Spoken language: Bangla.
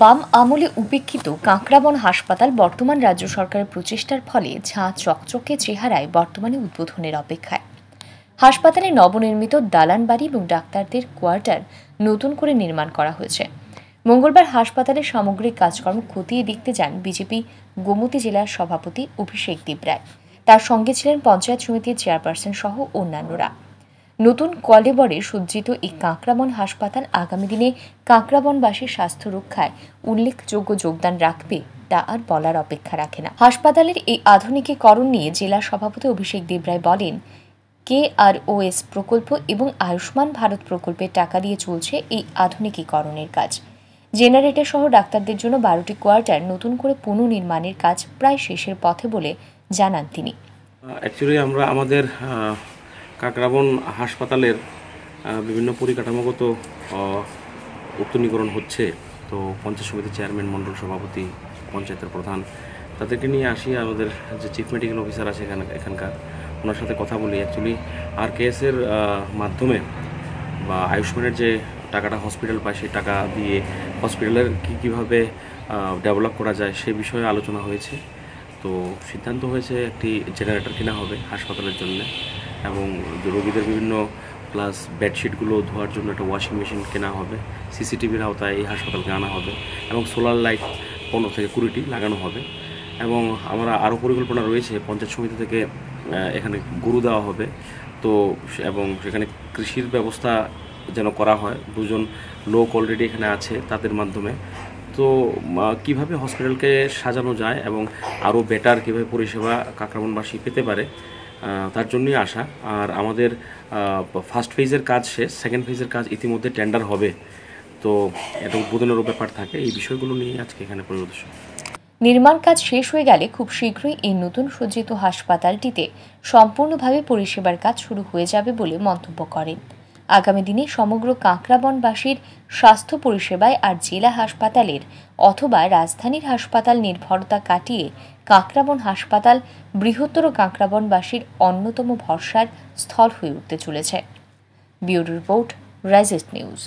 বাম আমলে উপেক্ষিত কাঁকড়াবন হাসপাতাল বর্তমান রাজ্য সরকারের প্রচেষ্টার ফলে ঝাঁ চকচকে চেহারায় বর্তমানে উদ্বোধনের অপেক্ষায় হাসপাতালে নবনির্মিত দালান বাড়ি এবং ডাক্তারদের কোয়ার্টার নতুন করে নির্মাণ করা হয়েছে মঙ্গলবার হাসপাতালের সামগ্রিক কাজকর্ম খতিয়ে দেখতে যান বিজেপি গোমতী জেলার সভাপতি অভিষেক দেবরায় তার সঙ্গে ছিলেন পঞ্চায়েত সমিতির চেয়ারপারসন সহ অন্যান্যরা নতুন কলেবরে সজ্জিত এই কাঁকরাবন হাসপাতাল আগামী দিনে কাঁকরাবনবাসীর স্বাস্থ্য রক্ষায় উল্লেখযোগ্য যোগদান রাখবে তা আর বলার অপেক্ষা রাখে না হাসপাতালের এই আধুনিকীকরণ নিয়ে জেলা সভাপতি অভিষেক দেবরায় বলেন কে কেআরওএস প্রকল্প এবং আয়ুষ্মান ভারত প্রকল্পের টাকা দিয়ে চলছে এই আধুনিকীকরণের কাজ জেনারেটর সহ ডাক্তারদের জন্য বারোটি কোয়ার্টার নতুন করে পুনর্নির্মাণের কাজ প্রায় শেষের পথে বলে জানান তিনি অ্যাকচুয়ালি আমরা আমাদের কাকরাবন হাসপাতালের বিভিন্ন পরিকাঠামোগত উত্তনীকরণ হচ্ছে তো পঞ্চায়েত সমিতির চেয়ারম্যান মণ্ডল সভাপতি পঞ্চায়েতের প্রধান তাদেরকে নিয়ে আসি আমাদের যে চিফ মেডিকেল অফিসার আছে এখানে এখানকার ওনার সাথে কথা বলি অ্যাকচুয়ালি আর কেএসের মাধ্যমে বা আয়ুষ্মানের যে টাকাটা হসপিটাল পায় সেই টাকা দিয়ে হসপিটালের কী কীভাবে ডেভেলপ করা যায় সে বিষয়ে আলোচনা হয়েছে তো সিদ্ধান্ত হয়েছে একটি জেনারেটর কেনা হবে হাসপাতালের জন্য এবং রোগীদের বিভিন্ন প্লাস বেডশিটগুলো ধোয়ার জন্য একটা ওয়াশিং মেশিন কেনা হবে সিসিটিভির আওতায় এই হাসপাতালকে আনা হবে এবং সোলার লাইট পনেরো থেকে কুড়িটি লাগানো হবে এবং আমরা আরও পরিকল্পনা রয়েছে পঞ্চায়েত সমিতি থেকে এখানে গরু দেওয়া হবে তো এবং সেখানে কৃষির ব্যবস্থা যেন করা হয় দুজন লোক অলরেডি এখানে আছে তাদের মাধ্যমে তো কিভাবে হসপিটালকে সাজানো যায় এবং আরও বেটার কীভাবে পরিষেবা কাকরামনবাসী পেতে পারে তার জন্যই আসা আর আমাদের ফার্স্ট ফেজের কাজ শেষ সেকেন্ড ফেজের কাজ ইতিমধ্যে টেন্ডার হবে তো এটা উদ্বোধনের ব্যাপার থাকে এই বিষয়গুলো নিয়ে আজকে এখানে পরিদর্শন নির্মাণ কাজ শেষ হয়ে গেলে খুব শীঘ্রই এই নতুন সজ্জিত হাসপাতালটিতে সম্পূর্ণভাবে পরিষেবার কাজ শুরু হয়ে যাবে বলে মন্তব্য করেন আগামী দিনে সমগ্র কাঁকরাবনবাসীর স্বাস্থ্য পরিষেবায় আর জেলা হাসপাতালের অথবা রাজধানীর হাসপাতাল নির্ভরতা কাটিয়ে কাঁকরাবন হাসপাতাল বৃহত্তর কাঁকরাবনবাসীর অন্যতম ভরসার স্থল হয়ে উঠতে চলেছে ব্যুরো রিপোর্ট রাইজেস্ট নিউজ